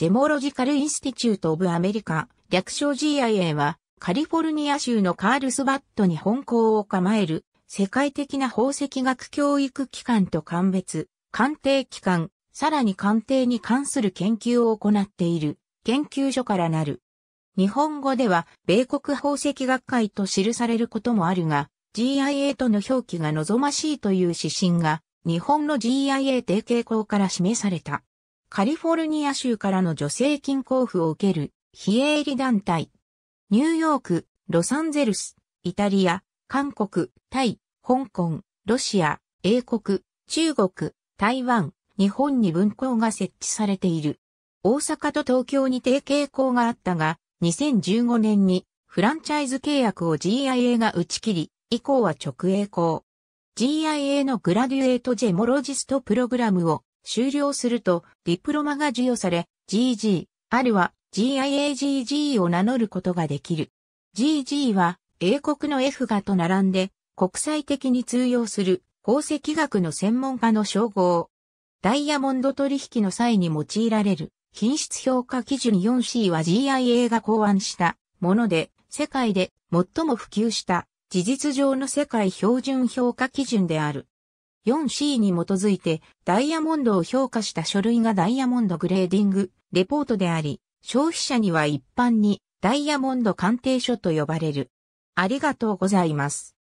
ジェモロジカル・インスティチュート・オブ・アメリカ、略称 GIA は、カリフォルニア州のカールスバットに本校を構える、世界的な宝石学教育機関と鑑別、鑑定機関、さらに鑑定に関する研究を行っている、研究所からなる。日本語では、米国宝石学会と記されることもあるが、GIA との表記が望ましいという指針が、日本の GIA 定型校から示された。カリフォルニア州からの助成金交付を受ける非営利団体。ニューヨーク、ロサンゼルス、イタリア、韓国、タイ、香港、ロシア、英国、中国、台湾、日本に分校が設置されている。大阪と東京に提携校があったが、2015年にフランチャイズ契約を GIA が打ち切り、以降は直営校。GIA のグラデュエートジェモロジストプログラムを終了すると、ディプロマが授与され、GG、あるは GIAGG を名乗ることができる。GG は、英国の F がと並んで、国際的に通用する宝石学の専門家の称号。ダイヤモンド取引の際に用いられる品質評価基準 4C は GIA が考案したもので、世界で最も普及した事実上の世界標準評価基準である。4C に基づいてダイヤモンドを評価した書類がダイヤモンドグレーディングレポートであり、消費者には一般にダイヤモンド鑑定書と呼ばれる。ありがとうございます。